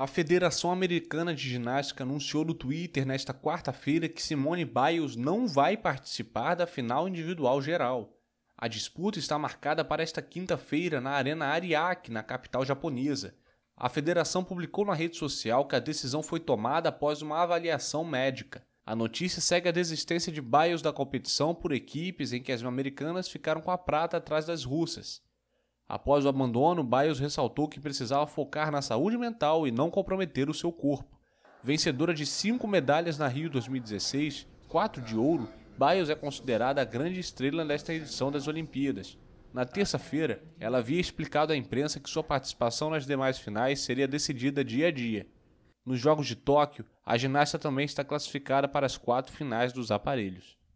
A Federação Americana de Ginástica anunciou no Twitter nesta quarta-feira que Simone Biles não vai participar da final individual geral. A disputa está marcada para esta quinta-feira na Arena Ariake, na capital japonesa. A federação publicou na rede social que a decisão foi tomada após uma avaliação médica. A notícia segue a desistência de Biles da competição por equipes em que as americanas ficaram com a prata atrás das russas. Após o abandono, Biles ressaltou que precisava focar na saúde mental e não comprometer o seu corpo. Vencedora de cinco medalhas na Rio 2016, quatro de ouro, Biles é considerada a grande estrela nesta edição das Olimpíadas. Na terça-feira, ela havia explicado à imprensa que sua participação nas demais finais seria decidida dia a dia. Nos Jogos de Tóquio, a ginasta também está classificada para as quatro finais dos aparelhos.